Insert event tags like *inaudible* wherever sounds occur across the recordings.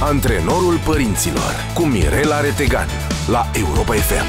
Antrenorul părinților cu Mirela Retegan la Europa FM.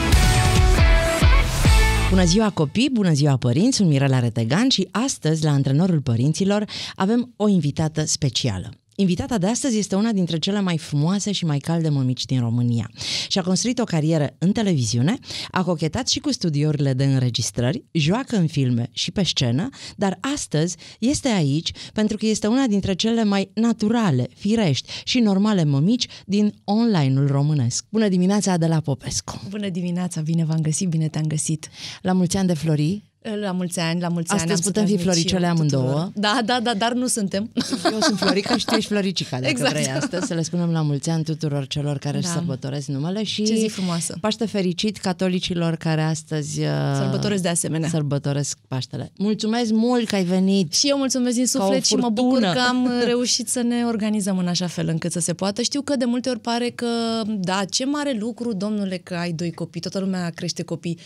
Bună ziua copii, bună ziua părinți, sunt Mirela Retegan și astăzi la Antrenorul Părinților avem o invitată specială. Invitata de astăzi este una dintre cele mai frumoase și mai calde mămici din România. Și-a construit o carieră în televiziune, a cochetat și cu studiourile de înregistrări, joacă în filme și pe scenă, dar astăzi este aici pentru că este una dintre cele mai naturale, firești și normale mămici din online-ul românesc. Bună dimineața, Adela Popescu! Bună dimineața, bine v-am găsit, bine te-am găsit! La mulți ani de Flori! La mulți ani, la mulți Astăzi ani. Astăzi putem fi floricele amândouă. Da, da, da, dar nu suntem. *laughs* Eu sunt Florica și tu ești Floricica, dacă exact. vrei astăzi să le spunem la mulți ani tuturor celor care da. își sărbătoresc numele și Ce zi frumoasă. Paște fericit catolicilor care astăzi uh, sărbătoresc de asemenea. Sărbătoresc Paștele. Mulțumesc mult că ai venit. Și eu mulțumesc din suflet și mă bucur că am *laughs* reușit să ne organizăm în așa fel încât să se poată. Știu că de multe ori pare că da, ce mare lucru, domnule, că ai doi copii, toată lumea crește copii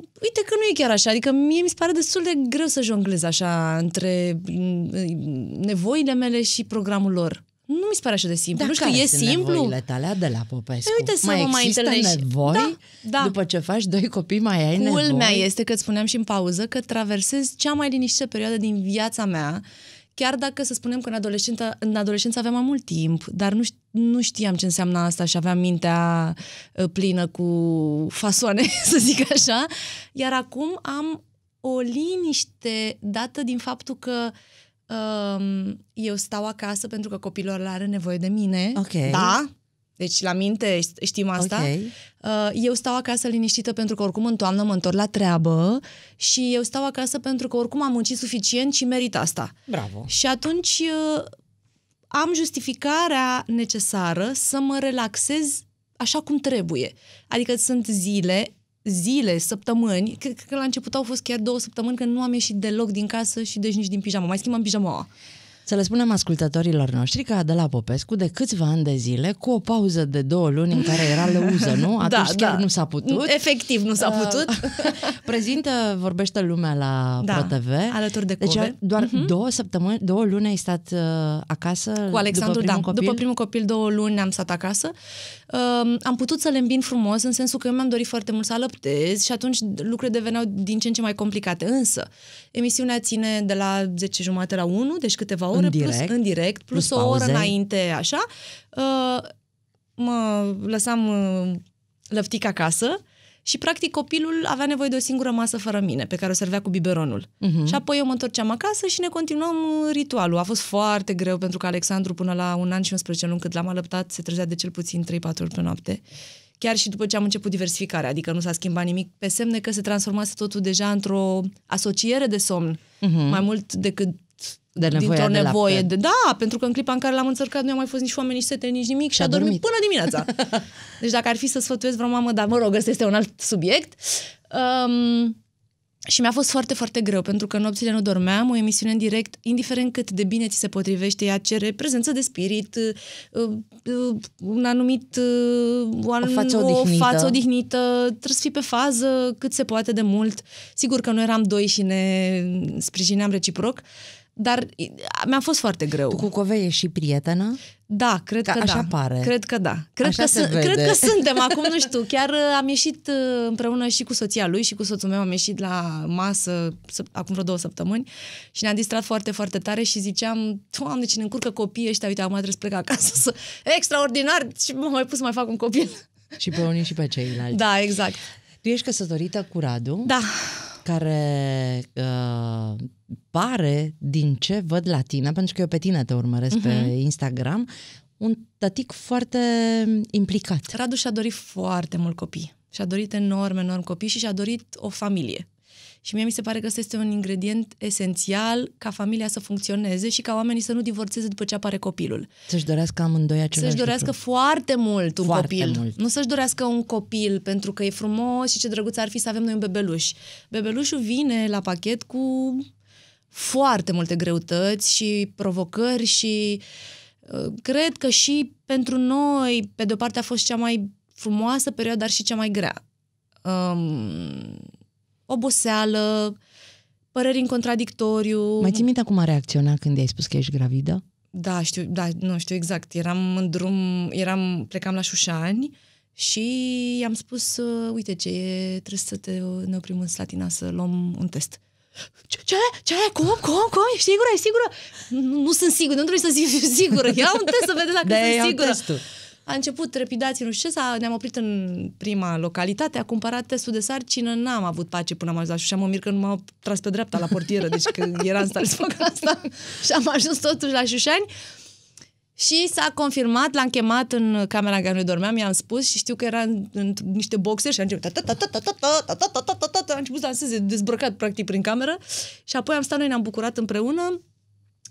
uite că nu e chiar așa. Adică mie mi se pare destul de greu să jonglez așa între mm, mm, nevoile mele și programul lor. Nu mi se pare așa de simplu. Dar nu știu, e simplu. Nevoile tale de la Popescu. Ei, păi uite, mai mai întâlnești. nevoi? Da, da. După ce faci doi copii, mai ai Culmea nevoi? este că îți spuneam și în pauză că traversez cea mai liniștită perioadă din viața mea chiar dacă să spunem că în adolescență, în adolescență aveam mai mult timp, dar nu, nu știam ce înseamnă asta și aveam mintea ă, plină cu fasoane, *laughs* să zic așa, iar acum am o liniște dată din faptul că um, eu stau acasă pentru că copilul are nevoie de mine. Okay. Da, deci la minte știm asta. Okay. Uh, eu stau acasă liniștită pentru că oricum în toamnă mă întorc la treabă și eu stau acasă pentru că oricum am muncit suficient și merit asta. Bravo. Și atunci uh, am justificarea necesară să mă relaxez așa cum trebuie. Adică sunt zile zile, săptămâni, cred că la început au fost chiar două săptămâni când nu am ieșit deloc din casă și deci nici din pijamă. Mai schimbam pijamaua. Să le spunem ascultătorilor noștri că Adela Popescu de câțiva ani de zile, cu o pauză de două luni în care era lăuză, nu? *laughs* Atunci da, chiar da. nu s-a putut. Efectiv nu s-a uh, putut. *laughs* prezintă, vorbește lumea la da, ProTV. alături de Deci doar uh-huh. două săptămâni, două luni ai stat uh, acasă Cu Alexandru, după da. Copil? După primul copil două luni am stat acasă. Uh, am putut să le îmbin frumos, în sensul că eu mi-am dorit foarte mult să alăptez și atunci lucrurile deveneau din ce în ce mai complicate. Însă, emisiunea ține de la 10 jumate la 1, deci câteva oră în direct, plus, în direct, plus, plus o oră înainte, așa, uh, mă lăsam uh, lăftic acasă și, practic, copilul avea nevoie de o singură masă fără mine, pe care o servea cu biberonul. Uh-huh. Și apoi eu mă întorceam acasă și ne continuam uh, ritualul. A fost foarte greu pentru că Alexandru, până la un an și 11 luni, cât l-am alăptat, se trezea de cel puțin 3-4 ori pe noapte. Chiar și după ce am început diversificarea, adică nu s-a schimbat nimic, pe semne că se transformase totul deja într-o asociere de somn, uh-huh. mai mult decât de nevoie dintr-o nevoie. De, lapte. de Da, pentru că în clipa în care l-am înțărcat nu au mai fost nici oameni, nici sete, nici nimic și a, a dormit, până dimineața. *laughs* deci dacă ar fi să sfătuiesc vreo mamă, dar mă rog, ăsta este un alt subiect. Um, și mi-a fost foarte, foarte greu, pentru că nopțile nu dormeam, o emisiune în direct, indiferent cât de bine ți se potrivește, ea cere prezență de spirit, uh, uh, un anumit, uh, o, anum, o, față, odihnită. o față odihnită, trebuie să fii pe fază cât se poate de mult. Sigur că noi eram doi și ne sprijineam reciproc, uh, dar mi-a fost foarte greu. Tu cu Covei și prietena. Da, cred că, că așa da. pare. Cred că da. Cred așa că, se vede. cred că *laughs* suntem acum, nu știu, chiar uh, am ieșit uh, împreună și cu soția lui și cu soțul meu, am ieșit la masă acum vreo două săptămâni și ne-a distrat foarte, foarte tare și ziceam, doamne, ce ne încurcă copiii ăștia, uite, acum trebuie să plec acasă, să... *laughs* extraordinar, și m-am mai pus să mai fac un copil. Și pe unii și pe ceilalți. Da, exact. Tu ești căsătorită cu Radu? Da care uh, pare din ce văd la tine, pentru că eu pe tine te urmăresc uh-huh. pe mhm. Instagram, un tatic foarte implicat. Radu și-a dorit foarte mult copii. Și-a dorit enorm, enorm copii și și-a dorit o familie. Și mie mi se pare că asta este un ingredient esențial ca familia să funcționeze și ca oamenii să nu divorțeze după ce apare copilul. Să-și dorească amândoi același Să-și dorească lucru. foarte mult un foarte copil. Mult. Nu să-și dorească un copil pentru că e frumos și ce drăguț ar fi să avem noi un bebeluș. Bebelușul vine la pachet cu foarte multe greutăți și provocări și uh, cred că și pentru noi, pe de-o parte, a fost cea mai frumoasă perioadă, dar și cea mai grea. Um, oboseală, păreri în contradictoriu. Mai ții minte cum a reacționat când ai spus că ești gravidă? Da, știu, da, nu știu exact. Eram în drum, eram, plecam la Șușani și i-am spus, uh, uite ce e, trebuie să te, uh, ne oprim în Slatina să luăm un test. Ce? Ce? ce? Cum? Cum? Cum? Ești sigură? Ești sigură? Nu, nu sunt sigură, nu trebuie să zic *laughs* sigură. Ia un test să vedem dacă De da, sunt sigură. Testul. A început trepidații, nu știu ce, ne-am oprit în prima localitate, a cumpărat testul de sarcină, n-am avut pace până am ajuns și am mă mir că nu m au tras pe dreapta la portieră, deci că era în stare să fac asta. și am ajuns totuși la Șușani. Și s-a confirmat, l-am chemat în camera în care noi dormeam, i-am spus și știu că era în, în niște boxe și a început a început să danseze dezbrăcat practic prin cameră și apoi am stat, noi ne-am bucurat împreună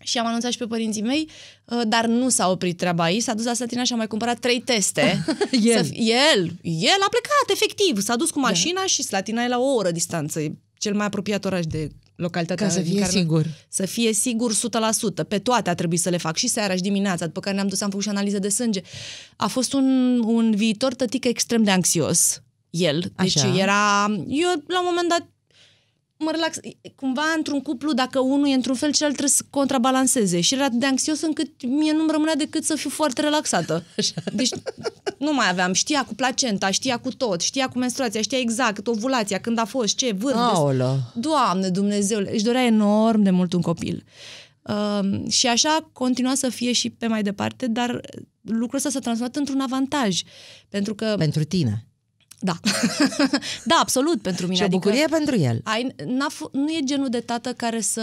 și am anunțat și pe părinții mei, uh, dar nu s-a oprit treaba aici, s-a dus la Slatina și a mai cumpărat trei teste. *laughs* el. Să, el, el a plecat, efectiv, s-a dus cu da. mașina da. și Slatina e la o oră distanță, e cel mai apropiat oraș de localitatea. Ca să fie care sigur. Să fie sigur 100%. Pe toate a trebuit să le fac și seara și dimineața, după care ne-am dus, am făcut și analize de sânge. A fost un, un viitor tătic extrem de anxios el. Deci Așa. era... Eu, la un moment dat, mă relax. Cumva, într-un cuplu, dacă unul e într-un fel, celălalt trebuie să contrabalanceze. Și era atât de anxios încât mie nu-mi rămânea decât să fiu foarte relaxată. *laughs* Așa. Deci nu mai aveam. Știa cu placenta, știa cu tot, știa cu menstruația, știa exact ovulația, când a fost, ce vârf. Doamne Dumnezeule! Își dorea enorm de mult un copil. Uh, și așa continua să fie și pe mai departe, dar lucrul ăsta s-a transformat într-un avantaj. Pentru că... Pentru tine. Da. *laughs* da, absolut pentru mine. Și o adică bucurie pentru el. Ai, nu e genul de tată care să...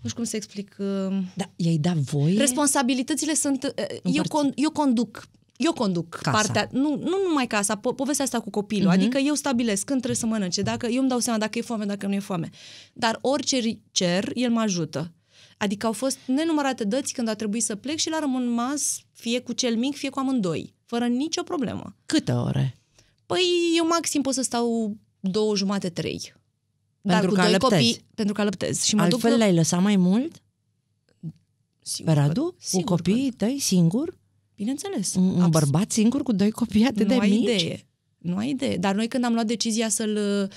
Nu știu cum să explic. Uh, da, i-ai dat Responsabilitățile sunt... Uh, eu, con, eu conduc eu conduc casa. partea, nu, nu numai casa, po- povestea asta cu copilul, uh-huh. adică eu stabilesc când trebuie să mănânce, dacă eu îmi dau seama dacă e foame, dacă nu e foame. Dar orice cer, el mă ajută. Adică au fost nenumărate dăți când a trebuit să plec și l-a rămas fie cu cel mic, fie cu amândoi, fără nicio problemă. Câte ore? Păi eu maxim pot să stau două jumate, trei. Pentru Dar că cu doi copii, pentru că alăptez. Și mă Altfel duc... l-ai lăsat mai mult? Sigur, pe Radu? Sigur, cu copiii tăi singur? Bineînțeles. Un, un bărbat singur cu doi copii atât nu de ai mici? Idee. Nu ai idee. Dar noi când am luat decizia să-l uh,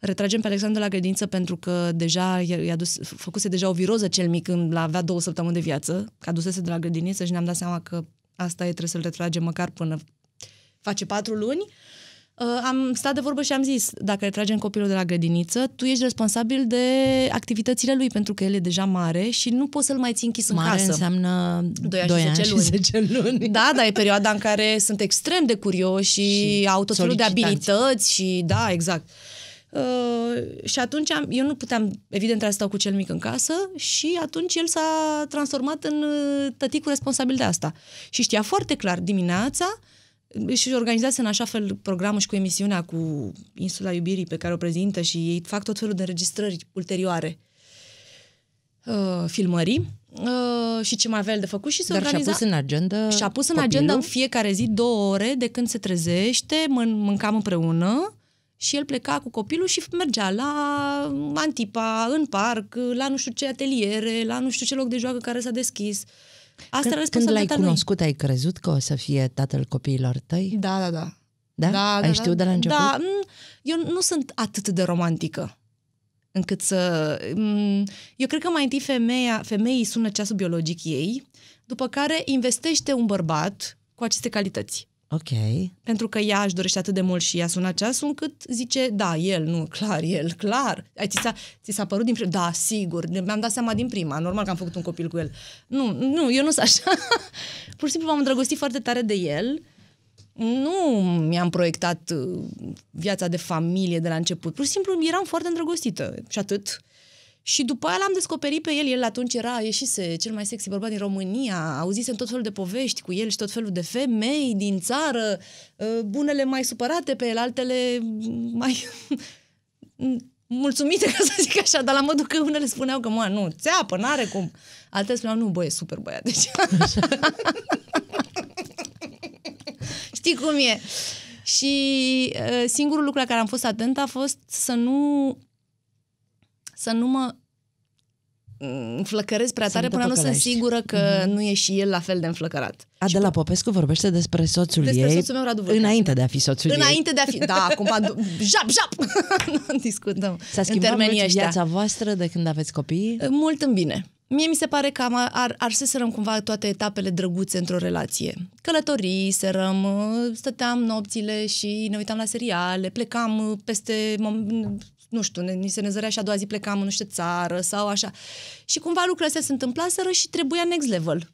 retragem pe Alexandru la grădință pentru că deja i-a dus, făcuse deja o viroză cel mic când l avea două săptămâni de viață, că adusese de la grădiniță și ne-am dat seama că asta e, trebuie să-l retragem măcar până face patru luni, uh, Uh, am stat de vorbă și am zis, dacă le tragem copilul de la grădiniță, tu ești responsabil de activitățile lui, pentru că el e deja mare și nu poți să-l mai ții închis mare în casă. înseamnă 2 ani, 2 ani 10 luni. și 10 luni. Da, dar e perioada în care sunt extrem de curioși și, și au tot felul de abilități și da, exact. Uh, și atunci am, eu nu puteam, evident, să stau cu cel mic în casă și atunci el s-a transformat în uh, tăticul responsabil de asta. Și știa foarte clar dimineața uh, își organizează în așa fel programul și cu emisiunea cu Insula Iubirii pe care o prezintă și ei fac tot felul de înregistrări ulterioare uh, filmării uh, și ce mai avea el de făcut și se Dar organiza... și-a pus în agenda Și-a pus copilul? în agenda în fiecare zi două ore de când se trezește, mân- mâncam împreună și el pleca cu copilul și mergea la Antipa, în parc, la nu știu ce ateliere, la nu știu ce loc de joacă care s-a deschis. Uh, Asta când, când l-ai cunoscut, lui. ai crezut că o să fie tatăl copiilor tăi? Da, da, da. Da? da ai da, știut da, de la început? Da, mm, eu nu sunt atât de romantică încât să... Mm, eu cred că mai întâi femeia, femeii sună ceasul biologic ei, după care investește un bărbat cu aceste calități. Ok. Pentru că ea își dorește atât de mult și ea sună ceasul încât zice, da, el, nu, clar, el, clar. Ai, ți, s-a, ți s-a părut din prima? Da, sigur, mi-am dat seama din prima, normal că am făcut un copil cu el. Nu, nu, eu nu sunt așa. *laughs* Pur și simplu m-am îndrăgostit foarte tare de el. Nu mi-am proiectat uh, viața de familie de la început. Pur și simplu eram foarte îndrăgostită și atât. Uh, și după aia l-am descoperit pe el, el atunci era, ieșise cel mai sexy bărbat din România, auzise tot felul de povești cu el și tot felul de femei din țară, bunele uh, mai supărate pe el, altele mai *laughs* mulțumite, ca să zic așa, dar la modul că unele spuneau că, mă, nu, țeapă, n-are cum. Altele spuneau, nu, băie, super băiat, deci... *laughs* Știi cum e? Și uh, singurul lucru la care am fost atent a fost să nu să nu mă înflăcărez prea tare până nu sunt sigură că mm-hmm. nu e și el la fel de înflăcărat. Adela Popescu vorbește despre soțul despre ei soțul meu, Radu înainte de a fi soțul înainte ei. Înainte de a fi, da, acum, *laughs* jap, jap, nu *laughs* discutăm S-a schimbat mult ăștia. viața voastră de când aveți copii? Mult în bine. Mie mi se pare că am, ar, arseserăm cumva toate etapele drăguțe într-o relație. Călătorii, serăm, stăteam nopțile și ne uitam la seriale, plecam peste nu știu, ne, ni se nezărea și a doua zi plecam în nu știu țară sau așa. Și cumva lucrurile astea se întâmplaseră și trebuia next level.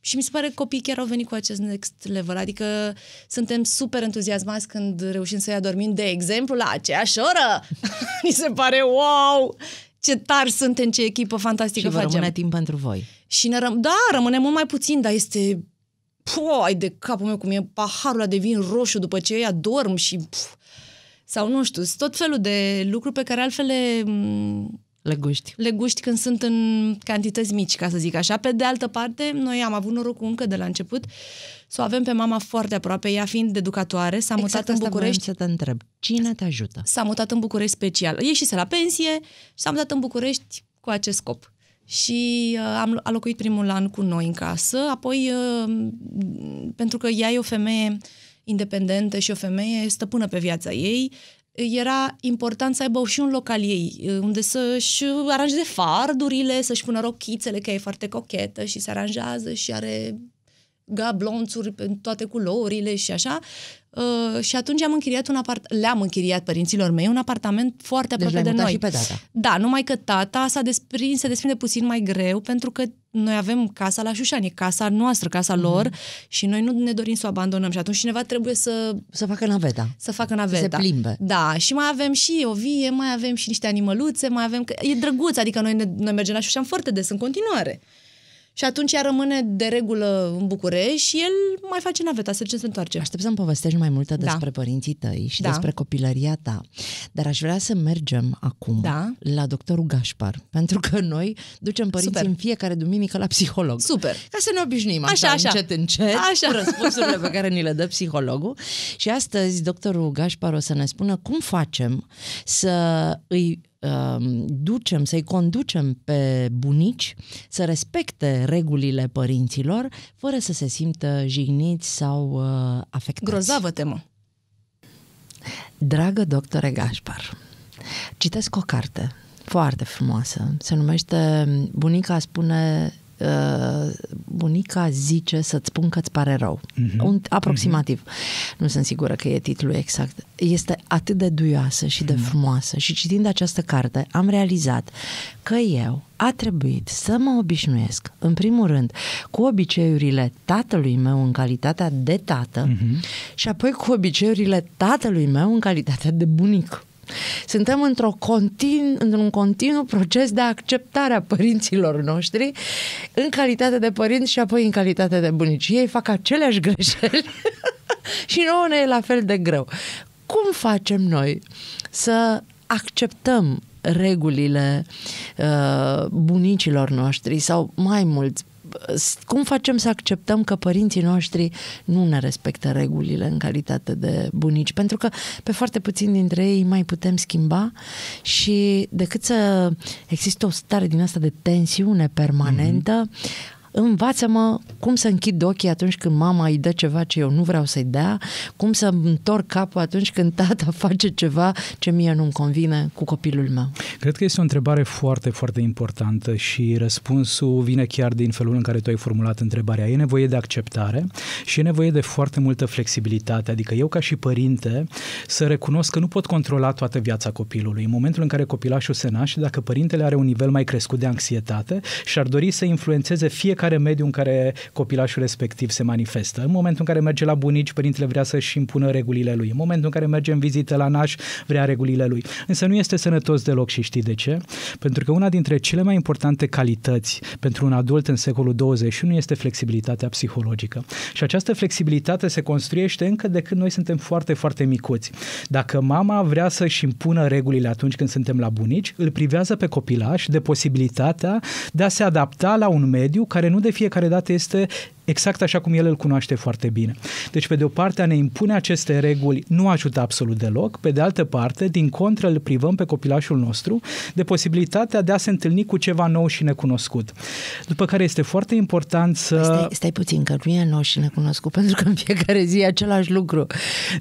Și mi se pare că copiii chiar au venit cu acest next level. Adică suntem super entuziasmați când reușim să-i adormim, de exemplu, la aceeași oră. Mi *laughs* se pare wow! Ce tari suntem, ce echipă fantastică și vă facem. rămâne timp pentru voi. Și ne răm- da, rămâne mult mai puțin, dar este... Puh, ai de capul meu cum e paharul ăla de vin roșu după ce ei adorm și... Puh, sau nu știu, tot felul de lucruri pe care altfel le... Le guști. Le guști când sunt în cantități mici, ca să zic așa. Pe de altă parte, noi am avut norocul încă de la început să o avem pe mama foarte aproape, ea fiind educatoare, s-a exact mutat în București. să te întreb. Cine te ajută? S-a mutat în București special. Ieșise la pensie și s-a mutat în București cu acest scop și uh, am, locuit primul an cu noi în casă, apoi uh, pentru că ea e o femeie independentă și o femeie stăpână pe viața ei, era important să aibă și un loc al ei, uh, unde să-și aranjeze fardurile, să-și pună rochițele, că e foarte cochetă și se aranjează și are gablonțuri în toate culorile și așa. Uh, și atunci am închiriat un apart- le-am închiriat părinților mei un apartament foarte deci aproape de noi. Și pe tata. Da, numai că tata s-a desprins, se desprinde puțin mai greu pentru că noi avem casa la Șușani, casa noastră, casa mm-hmm. lor și noi nu ne dorim să o abandonăm și atunci cineva trebuie să... Să facă naveta. Să facă naveta. Să se plimbe. Da, și mai avem și o vie, mai avem și niște animăluțe, mai avem... e drăguț, adică noi, ne, noi mergem la șușani foarte des în continuare. Și atunci ea rămâne de regulă în București și el mai face naveta, se duce să întoarce. Aștept să-mi povestești mai multe despre da. părinții tăi și da. despre copilăria ta. Dar aș vrea să mergem acum da. la doctorul Gașpar, pentru că noi ducem părinții Super. în fiecare duminică la psiholog. Super! Ca să ne obișnim, așa, așa, așa. încet, încet, așa. cu răspunsurile pe care ni le dă psihologul. Și astăzi doctorul Gașpar o să ne spună cum facem să îi Um, ducem, să-i conducem pe bunici să respecte regulile părinților fără să se simtă jigniți sau uh, afectați. Grozavă temă! Dragă doctore Gașpar, citesc o carte foarte frumoasă. Se numește Bunica spune Uh, bunica zice să-ți spun că-ți pare rău. Mm-hmm. Un, aproximativ. Mm-hmm. Nu sunt sigură că e titlul exact. Este atât de duioasă și uh-huh. de mhm. frumoasă și citind această carte am realizat că eu a trebuit să mă obișnuiesc, în primul rând, cu obiceiurile tatălui meu în calitatea de tată mm-hmm. și apoi cu obiceiurile tatălui meu în calitatea de bunic. Suntem într-o continu, într-un continuu proces de acceptare a părinților noștri în calitate de părinți și apoi în calitate de bunici. Ei fac aceleași greșeli *laughs* și nouă ne e la fel de greu. Cum facem noi să acceptăm regulile uh, bunicilor noștri sau mai mult cum facem să acceptăm că părinții noștri nu ne respectă regulile în calitate de bunici? Pentru că pe foarte puțin dintre ei mai putem schimba și decât să există o stare din asta de tensiune permanentă, mm-hmm învață-mă cum să închid ochii atunci când mama îi dă ceva ce eu nu vreau să-i dea, cum să întorc capul atunci când tata *laughs* face ceva ce mie nu-mi convine cu copilul meu. Cred că este o întrebare foarte, foarte importantă și răspunsul vine chiar din felul în care tu ai formulat întrebarea. E nevoie de acceptare și e nevoie de foarte multă flexibilitate, adică eu ca și părinte să recunosc că nu pot controla toată viața copilului. În momentul în care copilașul se naște, dacă părintele are un nivel mai crescut de anxietate și ar dori să influențeze fie fiecare mediu în care copilașul respectiv se manifestă. În momentul în care merge la bunici, părintele vrea să-și impună regulile lui. În momentul în care merge în vizită la naș, vrea regulile lui. Însă nu este sănătos deloc și știi de ce? Pentru că una dintre cele mai importante calități pentru un adult în secolul 21 este flexibilitatea psihologică. Și această flexibilitate se construiește încă de când noi suntem foarte, foarte micuți. Dacă mama vrea să-și impună regulile atunci când suntem la bunici, îl privează pe copilaș de posibilitatea de a se adapta la un mediu care nu de fiecare dată este exact așa cum el îl cunoaște foarte bine. Deci, pe de o parte, a ne impune aceste reguli nu ajută absolut deloc, pe de altă parte, din contră, îl privăm pe copilașul nostru de posibilitatea de a se întâlni cu ceva nou și necunoscut. După care este foarte important să... Păi stai, stai puțin, că nu e nou și necunoscut, *laughs* pentru că în fiecare zi e același lucru.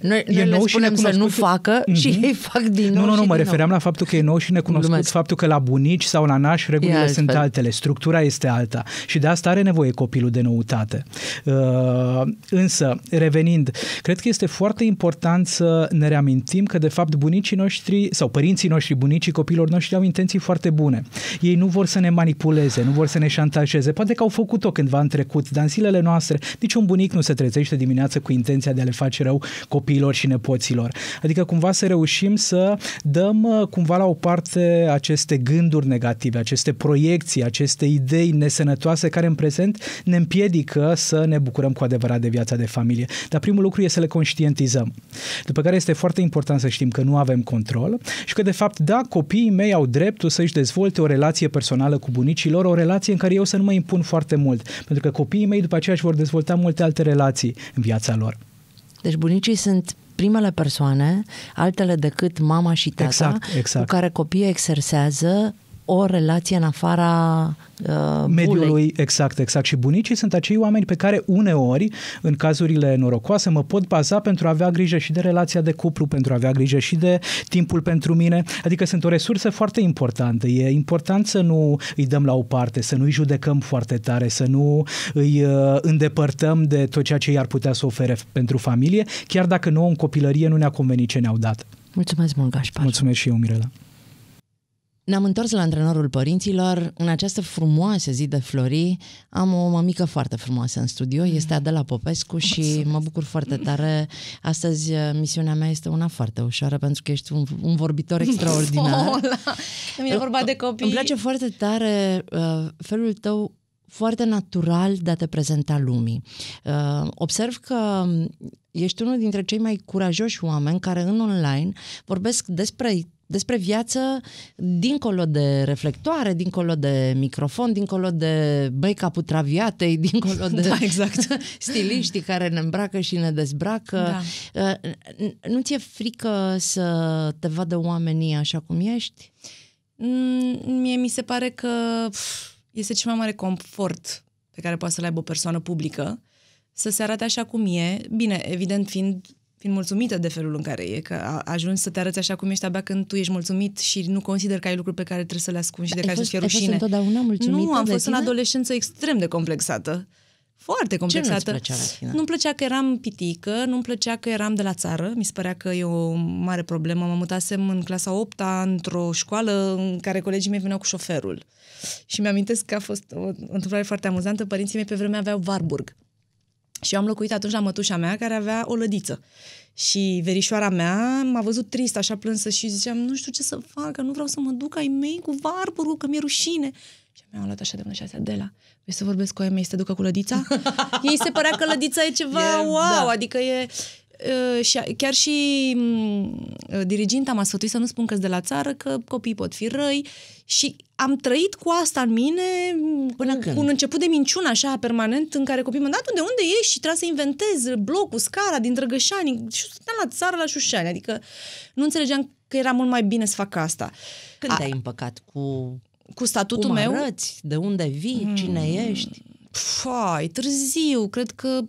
Noi, e nou le spunem și să nu facă mm-hmm. și ei fac din nou Nu, nu, nu, mă refeream nou. la faptul că e nou și necunoscut, Lumesc. faptul că la bunici sau la naș regulile sunt altele, structura este alta și de asta are nevoie copilul de noutate date. Uh, însă, revenind, cred că este foarte important să ne reamintim că, de fapt, bunicii noștri sau părinții noștri, bunicii copilor noștri au intenții foarte bune. Ei nu vor să ne manipuleze, nu vor să ne șantajeze. Poate că au făcut-o cândva în trecut, dar în zilele noastre niciun bunic nu se trezește dimineață cu intenția de a le face rău copiilor și nepoților. Adică cumva să reușim să dăm uh, cumva la o parte aceste gânduri negative, aceste proiecții, aceste idei nesănătoase care în prezent ne împiedică facă să ne bucurăm cu adevărat de viața de familie. Dar primul lucru este să le conștientizăm. După care este foarte important să știm că nu avem control și că, de fapt, da, copiii mei au dreptul să-și dezvolte o relație personală cu bunicii lor, o relație în care eu să nu mă impun foarte mult, pentru că copiii mei după aceea își vor dezvolta multe alte relații în viața lor. Deci bunicii sunt primele persoane, altele decât mama și tata, exact, exact. cu care copiii exersează o relație în afara uh, mediului. Bulei. Exact, exact. Și bunicii sunt acei oameni pe care uneori, în cazurile norocoase, mă pot baza pentru a avea grijă și de relația de cuplu, pentru a avea grijă și de timpul pentru mine. Adică sunt o resursă foarte importantă. E important să nu îi dăm la o parte, să nu îi judecăm foarte tare, să nu îi uh, îndepărtăm de tot ceea ce i-ar putea să ofere pentru familie, chiar dacă nouă în copilărie nu ne-a convenit ce ne-au dat. Mulțumesc mult, Gașpar. Mulțumesc și eu, Mirela. Ne-am întors la antrenorul părinților. În această frumoasă zi de flori am o mămică foarte frumoasă în studio, mm. este Adela Popescu și mă bucur foarte tare. Astăzi uh, misiunea mea este una foarte ușoară pentru că ești un, un vorbitor extraordinar. *laughs* Mi-e vorba de copii. Îmi place foarte tare uh, felul tău foarte natural de a te prezenta lumii. Uh, observ că um, ești unul dintre cei mai curajoși oameni care în online vorbesc despre despre viață dincolo de reflectoare, dincolo de microfon, dincolo de make up traviatei, *laughs* dincolo de da, exact. *laughs* stiliștii care ne îmbracă și ne dezbracă. Da. Uh, nu ți-e frică să te vadă oamenii așa cum ești? Mm, mie mi se pare că este cel mai mare confort pe care poate să-l aibă o persoană publică, să se arate așa cum e, bine, evident fiind fiind mulțumită de felul în care e, că ajungi să te arăți așa cum ești abia când tu ești mulțumit și nu consider că ai lucruri pe care trebuie să le ascunzi și de care să-ți fie rușine. fost întotdeauna mulțumită Nu, am fost tine? în adolescență extrem de complexată. Foarte complexată. Ce nu plăcea Nu-mi plăcea că eram pitică, nu-mi plăcea că eram de la țară, mi se părea că e o mare problemă. Mă mutasem în clasa 8 într-o școală în care colegii mei veneau cu șoferul. Și mi-amintesc că a fost o întâmplare foarte amuzantă. Părinții mei pe vremea aveau Warburg și eu am locuit atunci la mătușa mea care avea o lădiță. Și verișoara mea m-a văzut trist, așa plânsă și ziceam, nu știu ce să fac, că nu vreau să mă duc ai mei cu varburul, că mi-e rușine. Și mi-am luat așa de mână și de Adela, vrei să vorbesc cu ai mei să te ducă cu lădița? *laughs* Ei se părea că lădița e ceva e, wow, da. adică e... Ă, și chiar și ă, diriginta m-a sfătuit să nu spun că de la țară, că copiii pot fi răi și am trăit cu asta în mine Până cu când? un început de minciună așa permanent în care copiii m-au da, dat unde, unde ești și trebuie să inventez blocul, scara din Drăgășani și stăteam la țară la Șușani, adică nu înțelegeam că era mult mai bine să fac asta. Când A, te-ai împăcat cu cu statutul cum meu? arăți, de unde vii, mm. cine hmm. ești? Fai, târziu, cred că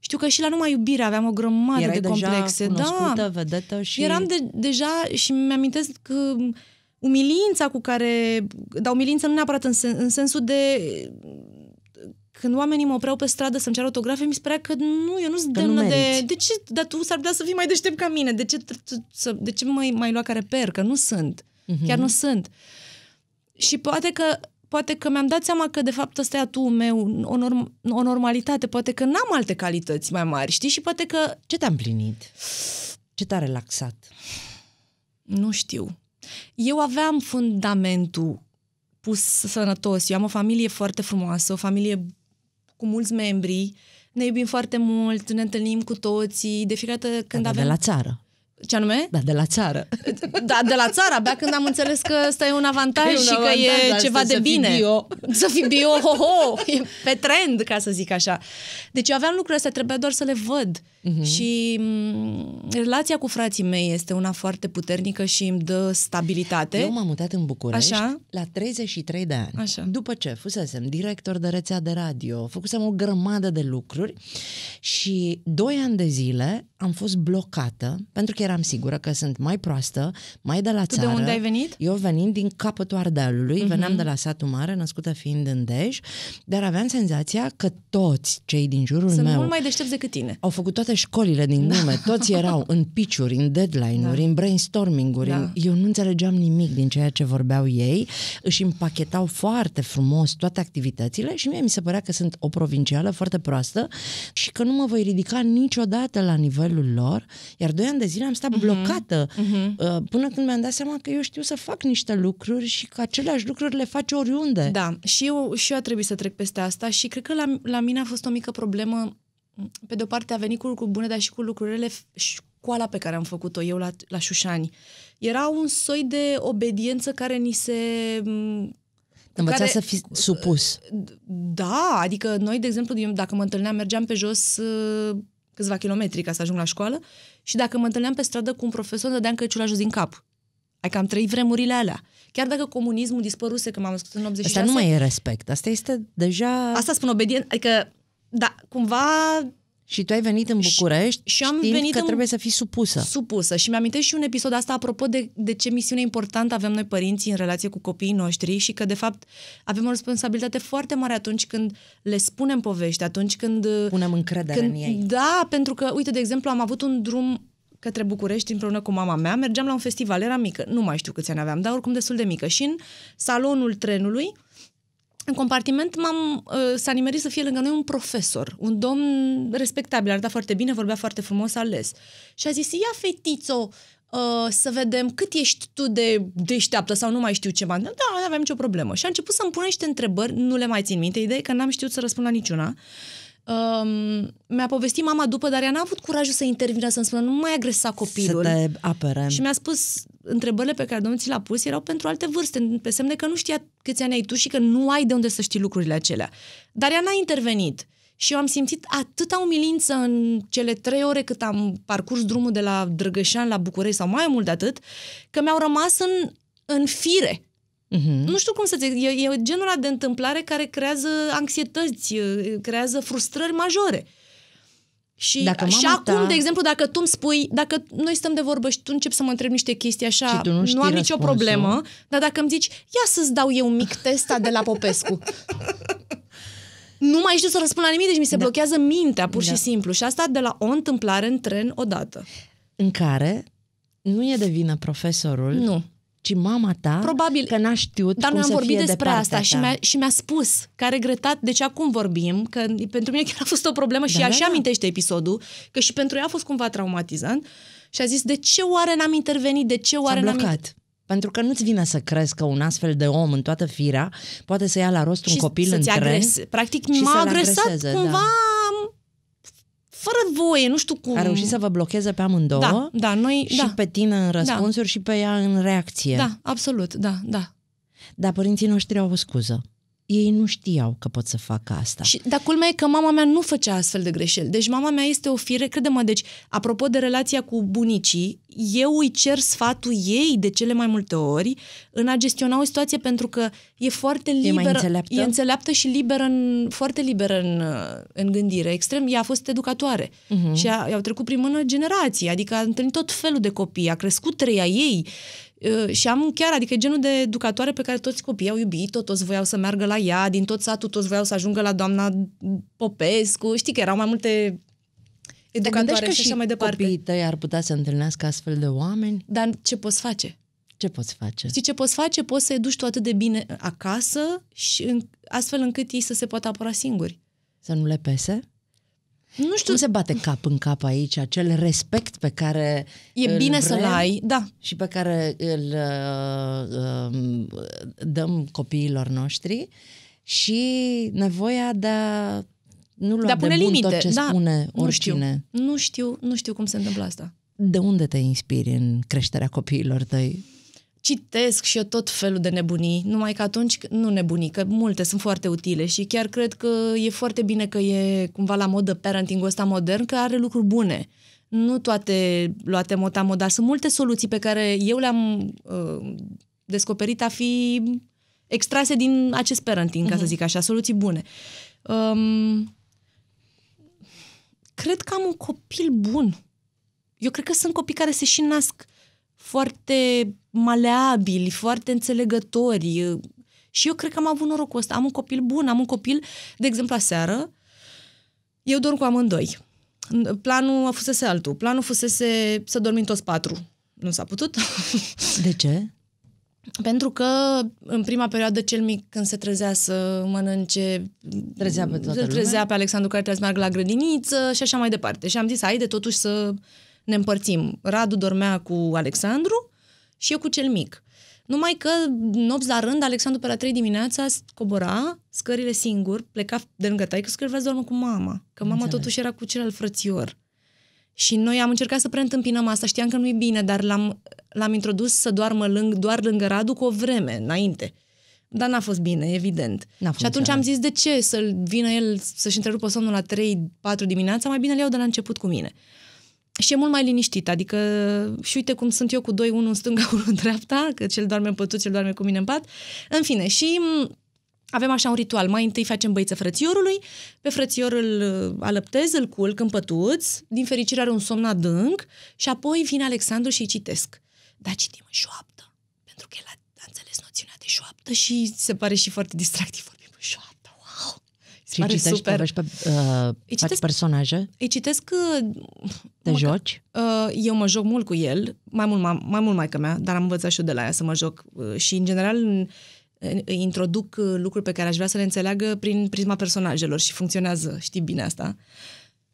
știu că și la numai iubire aveam o grămadă Erai de complexe. Deja da, vedetă și... Eram de, deja și mi-amintesc că umilința cu care... Dar umilința nu neapărat în, sen, în sensul de când oamenii mă opreau pe stradă să-mi ceară autografe, mi se părea că nu, eu nu sunt demnă de... De ce? Dar tu s-ar putea să fii mai deștept ca mine. De ce, să, de ce mai, mai lua care per? Că nu sunt. Mm-hmm. Chiar nu sunt. Și poate că poate că mi-am dat seama că de fapt ăsta e tu meu, o, norm- o normalitate, poate că n-am alte calități mai mari, știi? Și poate că... Ce te-a împlinit? Ce te-a relaxat? Nu știu. Eu aveam fundamentul pus sănătos. Eu am o familie foarte frumoasă, o familie cu mulți membri, ne iubim foarte mult, ne întâlnim cu toții, de fiecare dată când Dar avem... de la țară. Ce anume? Da, de la țară. *laughs* Da, de la țară, abia când am înțeles că ăsta e un avantaj e un și avantaj, că e da, ceva de bine. *laughs* Să fii bio. Să fii bio, ho, ho, e pe trend, ca să zic așa. Deci eu aveam lucrurile astea, trebuia doar să le văd. Uh-huh. Și m- mm, relația cu frații mei este una foarte puternică și îmi dă stabilitate. Eu m-am mutat în București așa? la 33 de ani. Așa. După ce fusesem director de rețea de radio, făcusem o grămadă de lucruri și doi ani de zile am fost blocată pentru că eram sigură că sunt mai proastă, mai de la tu țară. de unde ai venit? Eu venim din capătul Ardealului, uh-huh. Mhm. veneam de la satul mare, născută fiind în Dej, dar aveam senzația că toți cei din jurul sunt meu... Sunt mult mai deștepți decât tine. Au făcut toate școlile din da. lume, toți erau în piciuri, în deadline-uri, da. în brainstorming-uri. Da. Eu nu înțelegeam nimic din ceea ce vorbeau ei, își împachetau foarte frumos toate activitățile și mie mi se părea că sunt o provincială foarte proastă și că nu mă voi ridica niciodată la nivelul lor, iar doi ani de zile am stat uh-huh. Mhm. blocată uh-huh. până când mi-am dat seama că eu știu să fac niște lucruri și că aceleași lucruri le faci oriunde. Da, și eu, și eu a trebuit să trec peste asta și cred că la, la mine a fost o mică problemă. Pe de o parte a venit cu lucruri bune, dar și cu lucrurile școala pe care am făcut-o eu la, la Șușani. Era un soi de obediență care ni se Învăța care, să fii supus. Da, adică noi, de exemplu, dacă mă întâlneam, mergeam pe jos uh, câțiva kilometri ca să ajung la școală și dacă mă întâlneam pe stradă cu un profesor, dădeam căciulajul din cap. Ai cam trăit vremurile alea. Chiar dacă comunismul dispăruse când m-am născut în 86... Asta nu mai e respect. Asta este deja... Asta spun obedient. Adică, da, cumva și tu ai venit în București și, și am venit că în... trebuie să fii supusă. Supusă. Și mi-am și un episod asta apropo de, de ce misiune importantă avem noi părinții în relație cu copiii noștri și că, de fapt, avem o responsabilitate foarte mare atunci când le spunem povești, atunci când... Uh, Punem încredere când, în ei. Da, pentru că, uite, de exemplu, am avut un drum către București împreună cu mama mea. Mergeam la un festival, era mică, nu mai știu câți ani aveam, dar oricum destul de mică. Și în salonul trenului în compartiment m-am, uh, s-a nimerit să fie lângă noi un profesor, un domn respectabil, arăta foarte bine, vorbea foarte frumos, ales. Și a zis, ia fetițo, uh, să vedem cât ești tu de deșteaptă sau nu mai știu ce m Da, nu aveam nicio problemă. Și a început să-mi pune niște întrebări, nu le mai țin minte, ideea că n-am știut să răspund la niciuna. Um, mi-a povestit mama după, dar ea n-a avut curajul să intervină, să-mi spună, nu mai agresa copilul. Să te apere. Și mi-a spus, întrebările pe care domnul ți le-a pus erau pentru alte vârste, pe semne că nu știa câți ani ai tu și că nu ai de unde să știi lucrurile acelea. Dar ea n-a intervenit. Și eu am simțit atâta umilință în cele trei ore cât am parcurs drumul de la Drăgășan la București sau mai mult de atât, că mi-au rămas în, în fire. Mm-hmm. Nu știu cum să zic, e, e genul de întâmplare care creează anxietăți, creează frustrări majore. Și, dacă și acum, ta... de exemplu, dacă tu îmi spui, dacă noi stăm de vorbă și tu începi să mă întrebi niște chestii așa, și tu nu, nu am nicio problemă, dar dacă îmi zici, ia să-ți dau eu un mic testa de la Popescu. *laughs* nu mai știu să răspund la nimic, deci mi se da. blochează mintea, pur da. și simplu. Și asta de la o întâmplare în tren odată. În care nu e de vină profesorul. Nu ci mama ta Probabil, că n-a știut Dar noi am vorbit despre de asta și mi-a, și mi-a spus că a regretat de deci ce acum vorbim, că pentru mine chiar a fost o problemă și da, așa da, da. amintește episodul, că și pentru ea a fost cumva traumatizant și a zis de ce oare n-am intervenit, de ce oare n-am... blocat. Pentru că nu-ți vine să crezi că un astfel de om în toată firea poate să ia la rost un copil în tren. Agrese. Practic m-a agresat agreseze, da. cumva da fără voie, nu știu cum. A reușit să vă blocheze pe amândouă? Da, da, noi, Și da. pe tine în da. răspunsuri da. și pe ea în reacție. Da, absolut, da, da. Dar părinții noștri au o scuză ei nu știau că pot să facă asta. Și, dar culmea e că mama mea nu făcea astfel de greșeli. Deci mama mea este o fire, crede-mă, deci apropo de relația cu bunicii, eu îi cer sfatul ei de cele mai multe ori în a gestiona o situație pentru că e foarte liberă. E, mai înțeleaptă? e înțeleaptă și liberă în, foarte liberă în, în gândire. Extrem, ea a fost educatoare uh-huh. și a, i-au trecut prin mână generații, adică a întâlnit tot felul de copii, a crescut treia ei, Ă, și am chiar, adică genul de educatoare pe care toți copiii au iubit-o, toți voiau să meargă la ea, din tot satul toți voiau să ajungă la doamna Popescu, știi că erau mai multe educatoare și, și așa mai departe. copiii tăi ar putea să întâlnească astfel de oameni? Dar ce poți face? Ce poți face? Știi ce poți face? Poți să-i duci tu atât de bine acasă și în, astfel încât ei să se poată apăra singuri. Să nu le pese? Nu știu, Cum se bate cap în cap aici acel respect pe care E bine să-l ai, da. Și pe care îl uh, um, dăm copiilor noștri și nevoia de a nu lua de, pune de bun limite. tot ce da, spune oricine. Nu știu, nu știu, nu știu cum se întâmplă asta. De unde te inspiri în creșterea copiilor tăi? citesc și eu tot felul de nebunii, numai că atunci nu nebunii, că multe sunt foarte utile și chiar cred că e foarte bine că e cumva la modă parentingul ăsta modern, că are lucruri bune. Nu toate luate motamo, dar sunt multe soluții pe care eu le-am uh, descoperit a fi extrase din acest parenting, uh-huh. ca să mhm. zic așa, soluții bune. Um, cred că am un copil bun. Eu cred că sunt copii care se și nasc foarte maleabili, foarte înțelegători. Și eu cred că am avut norocul ăsta. Am un copil bun, am un copil, de exemplu, aseară, eu dorm cu amândoi. Planul a fusese altul. Planul fusese să dormim toți patru. Nu s-a putut. *laughs* De ce? Pentru că în prima perioadă cel mic când se trezea să mănânce trezea pe toată se trezea lumea. pe Alexandru care trebuia să meargă la grădiniță și așa mai departe. Și am zis, haide totuși să ne împărțim. Radu dormea cu Alexandru și eu cu cel mic. Numai că nopți la rând, Alexandru pe la 3 dimineața cobora scările singur, pleca de lângă taică, că vrea să dormă cu mama. Că mama Înțeleg. totuși era cu celălalt frățior. Și noi am încercat să preîntâmpinăm asta, știam că nu-i bine, dar l-am, l-am introdus să doarmă lâng, doar lângă Radu cu o vreme înainte. Dar n-a fost bine, evident. N-a și atunci am zis, de ce să vină el să-și întrerupă somnul la 3-4 dimineața, mai bine le iau de la început cu mine și e mult mai liniștit, adică și uite cum sunt eu cu doi, unul în stânga, *laughs* unul în dreapta, că cel doarme în pătuț, cel doarme cu mine în pat. În fine, și avem așa un ritual. Mai întâi facem băiță frățiorului, pe frățior îl uh, alăptez, îl culc în pătuț, din fericire are un somn adânc și apoi vine Alexandru și îi citesc. Dar citim în șoaptă, pentru că el a, a înțeles noțiunea de șoaptă și se pare și foarte distractiv și Are citești super. povești pe uh, îi citesc, personaje? Îi citesc... Că, uh, Te mă, joci? Uh, eu mă joc mult cu el, mai mult, mai, mai mult maică mea, dar am învățat și eu de la ea să mă joc. Uh, și, în general, îi introduc uh, lucruri pe care aș vrea să le înțeleagă prin prisma personajelor și funcționează, știi bine asta.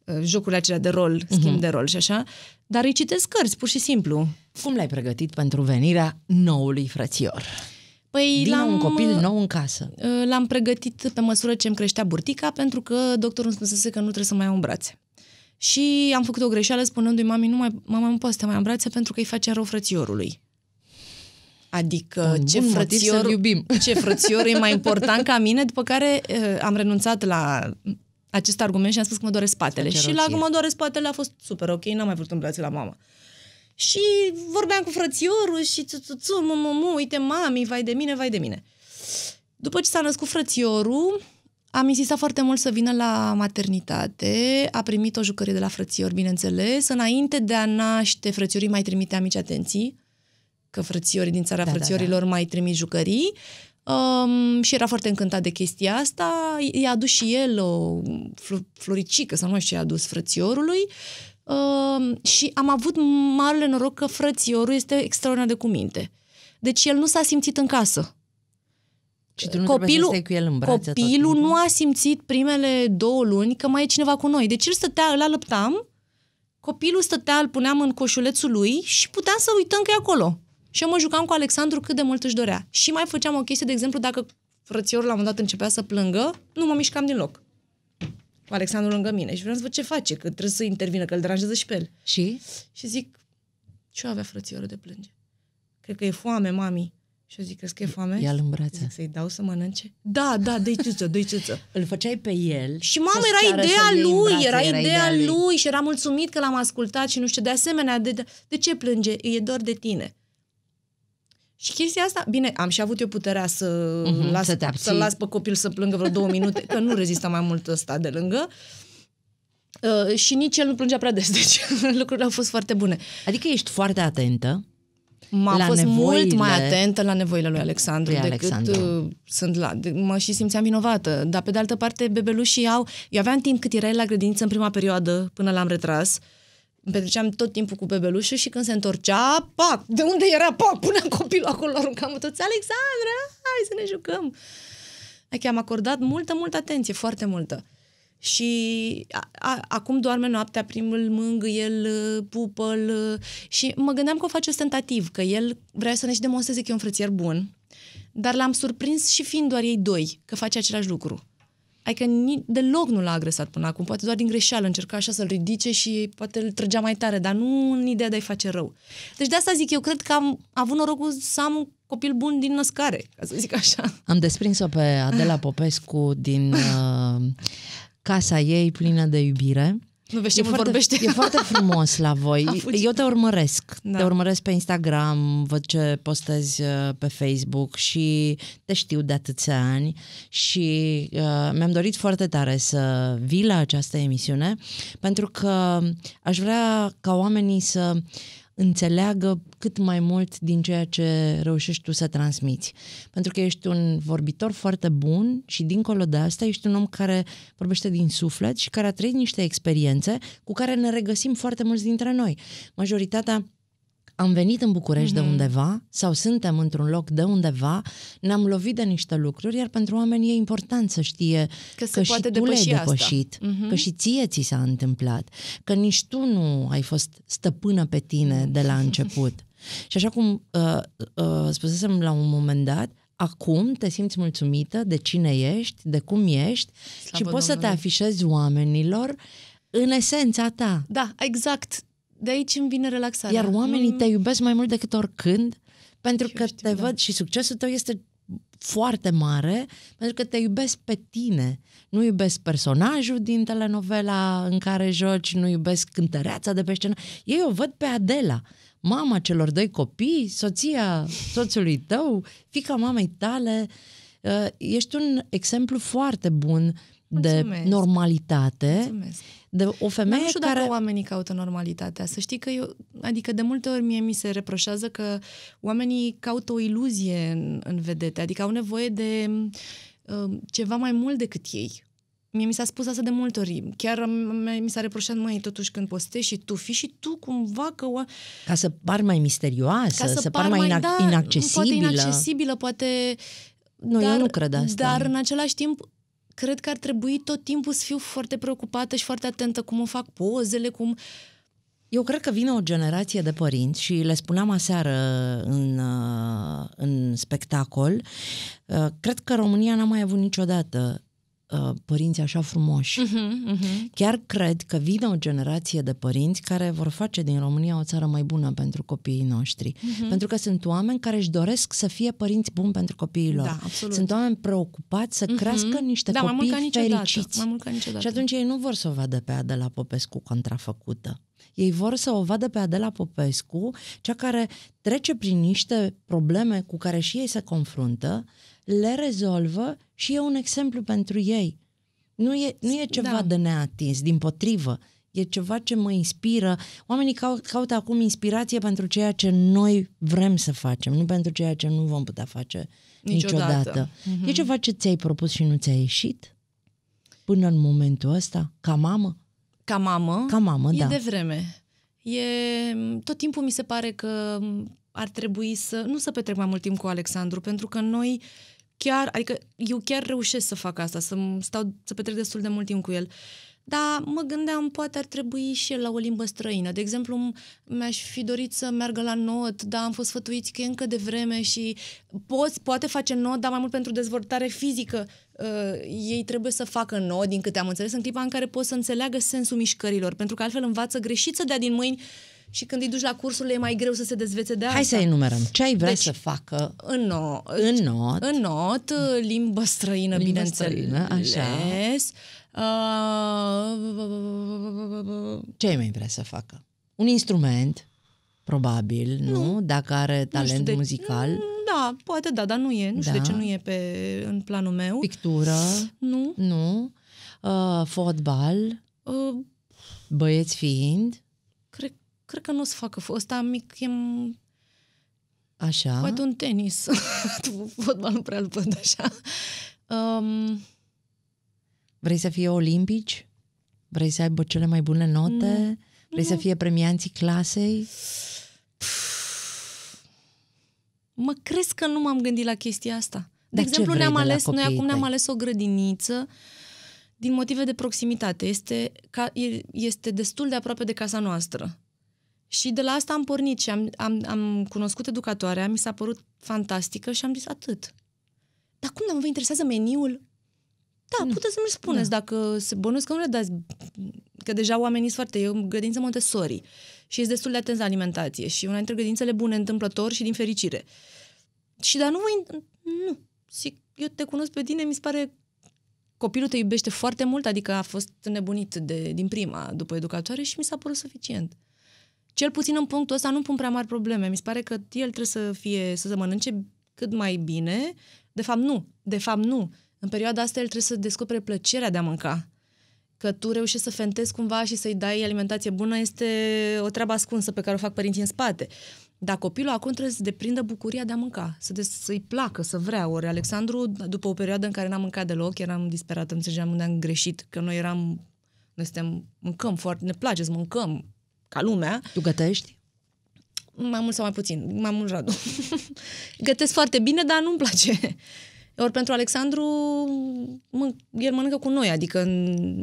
Uh, jocurile acelea de rol, mhm. schimb uh-huh. de rol și așa, dar îi citesc cărți, pur și simplu. Cum l-ai pregătit pentru venirea noului frățior? Păi Vine un copil uh, nou în casă. Uh, l-am pregătit pe măsură ce îmi creștea burtica, pentru că doctorul îmi spusese că nu trebuie să mai am brațe. Și am făcut o greșeală spunându-i mami, nu mai, mama, nu poate să te mai brațe pentru că îi face rău frățiorului. Adică un ce frățior, iubim. *laughs* ce frățior e mai important ca mine, după care uh, am renunțat la acest argument și am spus că mă doare spatele. Și la cum mă doare spatele a fost super ok, n-am mai vrut îmbrațe la mama. Uh, și vorbeam cu frățiorul și tu mă, mă, mă, uite mami, vai de mine, vai de mine. După ce s-a născut frățiorul, am insistat foarte mult să vină la maternitate, a primit o jucărie de la frățior, bineînțeles. Înainte de a naște, frățiorii mai trimite amici atenții, că frățiorii din țara da, da frățiorilor da, da. mai trimit jucării. Um, și era foarte încântat de chestia asta. I-a adus și el o floricică sau nu știu ce i-a adus frățiorului. Uh, Ehm, și am avut marele noroc că frățiorul este extraordinar de cuminte. Deci el nu s-a simțit în casă. Și tu nu copilul, să cu el în copilul nu a simțit primele două luni că mai e cineva cu noi. Deci el stătea, îl alăptam, copilul stătea, îl puneam în coșulețul lui și puteam să uităm că e acolo. Și eu mă jucam cu Alexandru cât de mult își dorea. Și mai făceam o chestie, de exemplu, dacă frățiorul la un moment dat începea să plângă, nu mă mișcam din loc. Alexandru lângă mine și vreau să văd ce face, că trebuie să intervină, că îl deranjează și pe el. Și? Și zic, ce avea frățiorul de plânge? Cred că e foame, mami. Și eu zic, crezi că e foame? Ia-l în brațe. să-i dau să mănânce? Da, da, dă-i țuță, dă-i țuță. *laughs* Îl făceai pe el. Și mama, era ideea lui, brațe, era, era ideea lui. lui și era mulțumit că l-am ascultat și nu știu, de asemenea, de, de, de ce plânge? E dor de tine. Și chestia asta, bine, am și avut eu puterea să uh-huh, las, să să las pe copil să plângă vreo două minute, că nu rezistă mai mult ăsta de lângă. Uh, și nici el nu plângea prea des, *laughs* deci lucrurile au fost foarte bune. Adică ești foarte atentă? M-a la fost nevoile... mult mai atentă la nevoile lui Alexandru lui decât Alexandru. Uh, sunt la... De, mă și simțeam vinovată. Dar pe de altă parte, bebelușii au... Eu aveam timp cât el la grădință în prima perioadă, până l-am retras. Uh, petreceam tot timpul cu bebelușul și când se întorcea, pac, de unde era, pac, puneam copilul acolo, aruncam toți, Alexandra, hai să ne jucăm. Adică am acordat multă, multă atenție, foarte multă. Și a, a, acum doarme noaptea, primul mângă el uh, pupă uh, și mă gândeam că o face ostentativ, că el vrea să ne-și demonstreze că e un frățier bun, dar l-am surprins și fiind doar ei doi, că face același lucru. Adică ni, deloc nu l-a agresat până acum, poate doar din greșeală încerca așa să-l ridice și poate îl trăgea mai tare, dar nu în ideea de a-i face rău. Deci de asta zic, eu cred că am avut norocul să am copil bun din născare, ca să zic așa. Am desprins-o pe Adela Popescu din *laughs* uh, casa ei plină de iubire nu vezi ce mult foarte, vorbește. E foarte *laughs* frumos la voi. Eu te urmăresc. Da. Te urmăresc pe Instagram, văd ce postezi uh, pe Facebook și te știu de atâția ani și uh, mi-am dorit foarte tare să vii la această emisiune pentru că aș vrea ca oamenii să uh, înțeleagă cât mai mult din ceea ce reușești tu să transmiți. Pentru că ești un vorbitor foarte bun și dincolo de asta ești un om care vorbește din suflet și care a trăit niște experiențe cu care ne regăsim foarte mulți dintre noi. Majoritatea am venit în București mm-hmm. de mhm. undeva sau suntem într-un loc de undeva, ne-am lovit de niște lucruri, iar pentru oameni e important să știe că, că și tu le-ai depășit, mm-hmm. că și ție ți s-a întâmplat, că nici tu nu ai fost stăpână pe tine mm. de la început. *laughs* și așa cum uh, uh, spusesem la un moment dat, acum te simți mulțumită de cine ești, de cum ești Slavă și poți Domnului. să te afișezi oamenilor în esența ta. Da, exact de aici îmi vine relaxarea. Iar oamenii mm. te iubesc mai mult decât oricând pentru Eu că știu, te da. văd și succesul tău este foarte mare pentru că te iubesc pe tine. Nu iubesc personajul din telenovela în care joci, nu iubesc cântăreața de pe scenă. Ei o văd pe Adela, mama celor doi copii, soția soțului tău, fica mamei tale. Uh, ești un exemplu foarte bun Mulțumesc. de normalitate. Mulțumesc de o femeie Dar nu știu care... dacă oamenii caută normalitatea. Să știi că eu, adică de multe ori mie mi se reproșează că oamenii caută o iluzie în, în vedete, adică au nevoie de uh, ceva mai mult decât ei. Mie mi s-a spus asta de multe ori. Chiar mi s-a reproșat, mai totuși când postezi și tu, fii și tu cumva că... O... Ca să par mai misterioasă, Ca să, să par mai, inac- da, inaccesibilă. Poate inaccesibilă, poate... Nu, dar, eu nu cred asta. Dar în același timp cred că ar trebui tot timpul să fiu foarte preocupată și foarte atentă cum o fac pozele, cum... Eu cred că vine o generație de părinți și le spuneam aseară în, uh, în spectacol, uh, cred că România n-a mai avut niciodată uh, părinți așa frumoși. Uh-huh, uh-huh. Chiar cred că vine o generație de părinți care vor face din România o țară mai bună pentru copiii noștri. Uh-huh. Pentru că sunt oameni care își doresc să fie părinți buni pentru copiii lor. Da, absolut. sunt oameni preocupați să uh-huh. crească niște da, copii mai mult ca niciodată. fericiți. Mai mult ca niciodată. Și atunci ei nu vor să o vadă pe Adela Popescu contrafăcută. Ei vor să o vadă pe Adela Popescu, cea care trece prin niște probleme cu care și ei se confruntă, le rezolvă și e un exemplu pentru ei. Nu e, nu e ceva da. de neatins, din potrivă. E ceva ce mă inspiră. Oamenii caut, caută acum inspirație pentru ceea ce noi vrem să facem, nu pentru ceea ce nu vom putea face niciodată. niciodată. Mm-hmm. E mhm. ceva ce ți-ai propus și nu ți-a ieșit până în momentul ăsta, ca mamă? Ca mamă? Ca mamă, e da. E de vreme. E, tot timpul mi se pare că ar trebui să nu să petrec mai mult timp cu Alexandru, pentru că noi chiar, adică eu chiar reușesc să fac asta, să stau să petrec destul de mult timp cu el. Dar mă gândeam, poate ar trebui și el la o limbă străină. De exemplu, mi-aș fi dorit să meargă la not, dar am fost sfătuiți că e încă de vreme și poți, poate face not, dar mai mult pentru dezvoltare fizică. Uh, ei trebuie să facă not, din câte am înțeles, în clipa în care poți să înțeleagă sensul mișcărilor, pentru că altfel învață greșit să dea din mâini uh, și când îi duci la cursurile e mai greu să se dezvețe de asta. Hai să enumerăm. Ce ai vrea deci, să facă? În not. În not. În not, limbă străină, limbă bineînțeles. Străină, așa. Uh, ce ai mai vrea să facă? Un instrument, probabil, nu? nu? Dacă are talent de, muzical. Mm, da, poate da, dar nu e. Nu da. știu de da. ce nu e pe, în planul meu. Pictură? Nu. Nu. Uh, fotbal? Uh, Băieți fiind? cred că nu o să facă... Ăsta mic e... Așa. Poate un tenis. *laughs* Fotbal nu prea îl văd așa. Um... Vrei să fie olimpici? Vrei să aibă cele mai bune note? Mm. Vrei mm. să fie premianții clasei? Pff. Mă crezi că nu m-am gândit la chestia asta. De de exemplu, ne-am ales, noi acum ne-am ales o grădiniță din motive de proximitate. Este, ca, este destul de aproape de casa noastră. Și de la asta am pornit și am, am, am cunoscut educatoarea, mi s-a părut fantastică și am zis atât. Dar cum nu vă interesează meniul? Da, nu. Mm. puteți să-mi spuneți da. dacă se bănuiesc că nu le dați, că deja oamenii sunt foarte, Eu grădință Montessori și e destul de atent la alimentație și una dintre grădințele bune întâmplător și din fericire. Și dar nu vă, nu, zic, eu te cunosc pe tine, mi se pare copilul te iubește foarte mult, adică a fost nebunit de, din prima după educatoare și mi s-a părut suficient. Cel puțin în punctul ăsta nu pun prea mari probleme. Mi se pare că el trebuie să fie, să se mănânce cât mai bine. De fapt, nu. De fapt, nu. În perioada asta el trebuie să descopere plăcerea de a mânca. Că tu reușești să fentezi cumva și să-i dai alimentație bună este o treabă ascunsă pe care o fac părinții în spate. Dar copilul acum trebuie să deprindă bucuria de a mânca, să de- să-i placă, să vrea. Ori Alexandru, după o perioadă în care n-am mâncat deloc, eram disperat, înțelegeam unde am greșit, că noi eram, noi suntem, mâncăm foarte, ne place să mâncăm, ca lumea. Tu gătești? Mai mult sau mai puțin, mai mult Radu. Gătesc foarte bine, dar nu-mi place. Ori pentru Alexandru, mă, el mănâncă cu noi, adică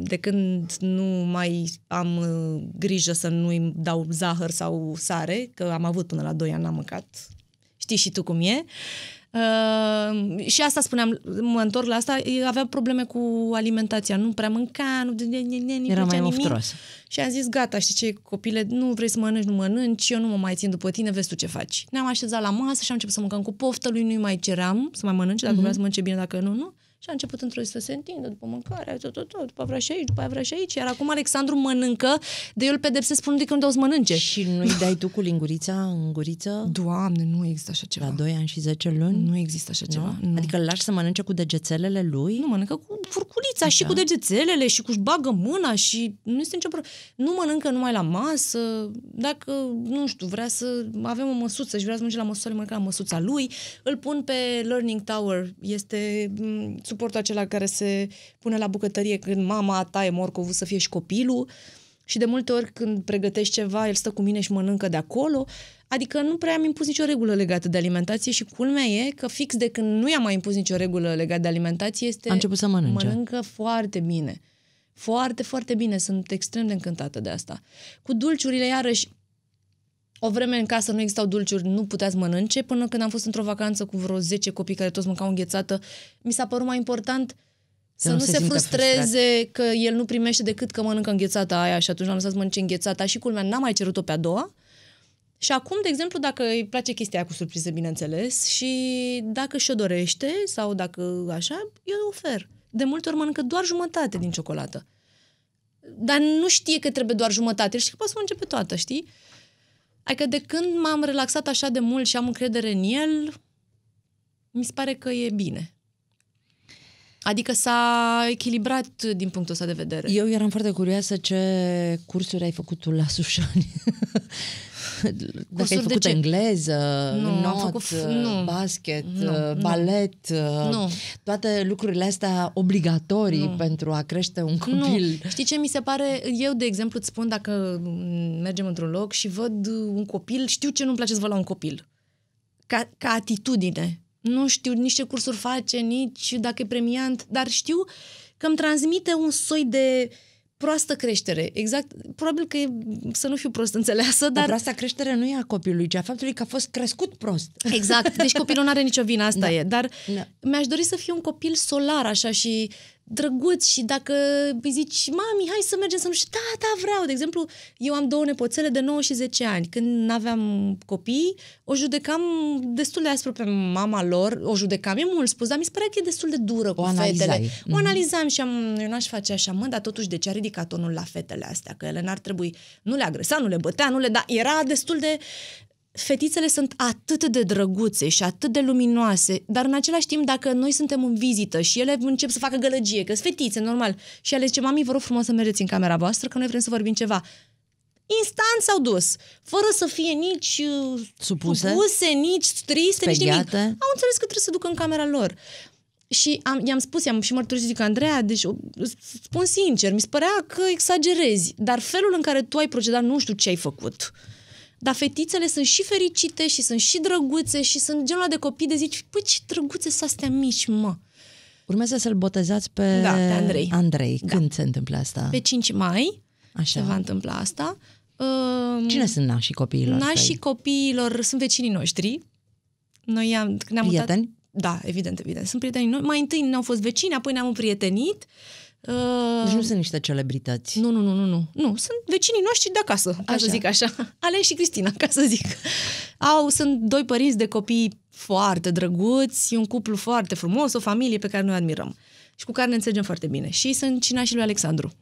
de când nu mai am uh, grijă să nu-i dau zahăr sau sare, că am avut până la 2 ani, n-am mâncat, știi și tu cum e, uh, Ehm, și asta spuneam, mă întorc la asta, avea probleme cu alimentația, nu prea mânca, nu de, ne, Era mai nimic. Și am zis, gata, știi ce, copile, nu vrei să mănânci, nu mănânci, eu nu mă mai țin după tine, vezi tu ce faci. Ne-am așezat la masă și am început să mâncăm cu poftă, lui nu-i mai ceram să mai mănânce, dacă mm-hmm. vrea să mănânce bine, dacă nu, nu. Și a început într-o zi să se întindă după mâncare, tot, tot, tot, după vrea și aici, după vrea și aici. Iar acum Alexandru mănâncă, de eu îl pedepsesc spunându-i când o să mănânce. Și nu-i dai tu cu lingurița în guriță? Doamne, nu există așa ceva. La 2 ani și 10 luni? Nu există așa ceva. Nu. Adică îl lași să mănânce cu degețelele lui? Nu, mănâncă cu furculița așa. și da. cu degețelele și cu bagă mâna și nu este nicio problemă. Nu mănâncă numai la masă, dacă, nu știu, vrea să avem o măsuță și vrea să mănânce la măsuță, mănâncă la măsuța lui, îl pun pe Learning Tower, este mm, suportul acela care se pune la bucătărie când mama ta e morcovul să fie și copilul și de multe ori când pregătești ceva, el stă cu mine și mănâncă de acolo. Adică nu prea am impus nicio regulă legată de alimentație și culmea e că fix de când nu i-am mai impus nicio regulă legată de alimentație este... Am început să mănânce. Mănâncă foarte bine. Foarte, foarte bine. Sunt extrem de încântată de asta. Cu dulciurile, iarăși, o vreme în casă nu existau dulciuri, nu puteați mănânce, până când am fost într-o vacanță cu vreo 10 copii care toți mâncau înghețată, mi s-a părut mai important să, să nu se, se frustreze frustrat. că el nu primește decât că mănâncă înghețata aia și atunci am lăsat să mănânce înghețata și culmea, n-am mai cerut-o pe a doua. Și acum, de exemplu, dacă îi place chestia aia cu surprize, bineînțeles, și dacă și-o dorește sau dacă așa, eu ofer. De multe ori mănâncă doar jumătate din ciocolată. Dar nu știe că trebuie doar jumătate, Știi că poate să mănânce pe toată, știi? Adică de când m-am relaxat așa de mult și am încredere în el, mi se pare că e bine. Adică s-a echilibrat din punctul ăsta de vedere. Eu eram foarte curioasă ce cursuri ai făcut tu la Sușani. *laughs* Dacă ai făcut de ce? engleză, nu, not, am făcut nu, basket, nu, uh, balet, uh, nu. toate lucrurile astea obligatorii nu. pentru a crește un copil. Nu. Știi ce mi se pare? Eu, de exemplu, îți spun dacă mergem într-un loc și văd un copil, știu ce nu-mi place să văd la un copil. Ca, ca atitudine. Nu știu nici ce cursuri face, nici dacă e premiant, dar știu că îmi transmite un soi de uh, proastă creștere, exact. Probabil că e, să nu fiu prost înțeleasă, dar... O proasta creștere nu e a copilului, ci a faptului că a fost crescut prost. Exact, deci copilul nu are nicio vină, asta da. e. Dar da. mi-aș dori să fiu un copil solar, așa, și drăguț și dacă îi zici, mami, hai să mergem să nu știu, da, da, vreau. De exemplu, eu am două nepoțele de 9 și 10 ani. Când aveam copii, o judecam destul de aspru pe mama lor, o judecam, e mult spus, dar mi se părea că e destul de dură cu o fetele. Mm-hmm. O mhm. analizam și am, eu n-aș face așa, mă, dar totuși de ce a ridicat tonul la fetele astea? Că ele n-ar trebui, nu le agresa, nu le bătea, nu le da, era destul de fetițele sunt atât de drăguțe și atât de luminoase, dar în același timp, dacă noi suntem în vizită și ele încep să facă gălăgie, că sunt fetițe, normal, și ele zice, mami, vă rog frumos să mergeți în camera voastră, că noi vrem să vorbim ceva. Instant s-au dus, fără să fie nici uh, supuse, supuse nici triste, speriate. nici nimic. Au înțeles că trebuie să ducă în camera lor. Și am, i-am spus, i-am și mărturisit, zic, Andreea, deci uh, spun sincer, mi se părea că exagerezi, dar felul în care tu ai procedat, nu știu ce ai făcut dar fetițele sunt și fericite și sunt și drăguțe și sunt genul de copii de zici, păi ce drăguțe sunt astea mici, mă. Urmează să-l botezați pe, da, pe Andrei. Andrei. Da. Când da. se întâmplă asta? Pe 5 mai Așa. se va întâmpla asta. Cine sunt nașii copiilor? Nașii copiilor sunt vecinii noștri. Noi am, ne-am Prieteni? Mutat, da, evident, evident. Sunt prietenii noi. Mai întâi ne-au fost vecini, apoi ne-am prietenit deci ă, nu sunt niște celebrități. Nu, nu, nu, nu, nu. Nu, sunt vecinii noștri de acasă, ca așa. să zic așa. *laughs* Ale și Cristina, ca să zic. Au, sunt doi părinți de copii foarte drăguți, un cuplu foarte frumos, o familie pe care noi admirăm și cu care ne înțelegem foarte bine. Și sunt și lui Alexandru.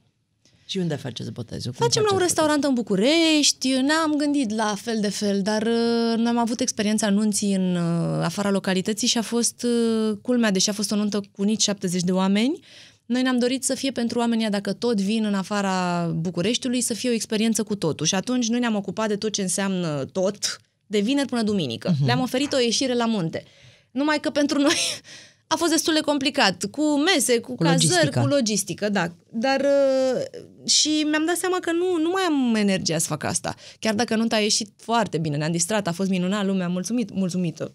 Și unde faceți botezul? Cum Facem la un restaurant botezul? în București, ne-am gândit la fel de fel, dar uh, ă, am avut experiența anunții în uh, afara localității și a fost uh, culmea, deși a fost o nuntă cu nici 70 de oameni, noi ne-am dorit să fie pentru oamenii, dacă tot vin în afara Bucureștiului, să fie o experiență cu totul. Și atunci noi ne-am ocupat de tot ce înseamnă tot, de vineri până duminică. Uh-huh. Le-am oferit o ieșire la munte. Numai că pentru noi *laughs* a fost destul de complicat, cu mese, cu, cu cazări, logistica. cu logistică, da. Dar uh, și mi-am dat seama că nu, nu mai am energia să fac asta. Chiar dacă nu a ieșit foarte bine, ne-am distrat, a fost minunat, lumea mulțumit, mulțumită.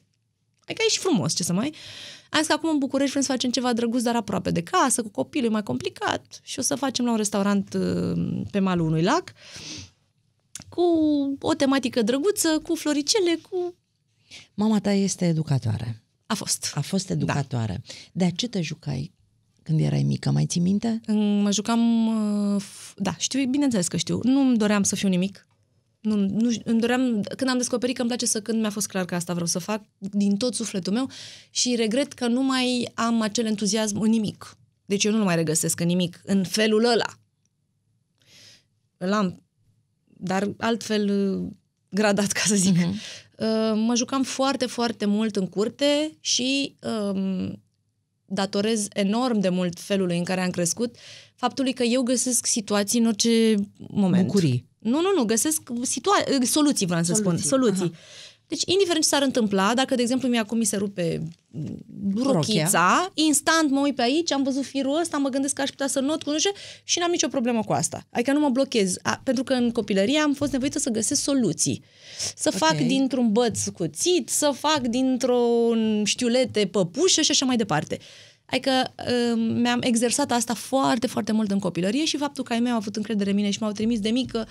Adică e și frumos, ce să mai... Am zis că acum în București vrem să facem ceva drăguț, dar aproape de casă, cu copilul, e mai complicat. Și o să facem la un restaurant uh, pe malul unui lac, cu o tematică drăguță, cu floricele, cu... Mama ta este educatoare. A fost. A fost educatoare. Da. De ce te jucai când erai mică, mai ții minte? Mm, mă jucam, uh, da, știu, bineînțeles că știu. Nu mi doream să fiu nimic nu, nu, îmi doream, când am descoperit că îmi place să cânt, mi-a fost clar că asta vreau să fac din tot sufletul meu și regret că nu mai am acel entuziasm în nimic. Deci eu nu mai regăsesc în nimic, în felul ăla. l am, dar altfel uh, gradat, ca să zic. Uh-huh. Uh, mă jucam foarte, foarte mult în curte și uh, datorez enorm de mult felului în care am crescut, faptului că eu găsesc situații în orice moment. Bucurii. Nu, nu, nu, găsesc situa- eh, soluții, vreau să soluții. spun, soluții. Aha. Deci, indiferent ce s-ar întâmpla, dacă, de exemplu, mie acum mi se rupe mm, rochița, Rochia. instant mă uit pe aici, am văzut firul ăsta, mă gândesc că aș putea să not cu nu și n-am nicio problemă cu asta. Adică nu mă blochez, a, pentru că în copilărie am fost nevoită să găsesc soluții. Să okay. fac dintr-un băț cuțit, să fac dintr-un știulete păpușă și așa mai departe. Adică ehm, mi-am exersat asta foarte, foarte mult în copilărie și faptul că ai mei au avut încredere în mine și m-au trimis de mică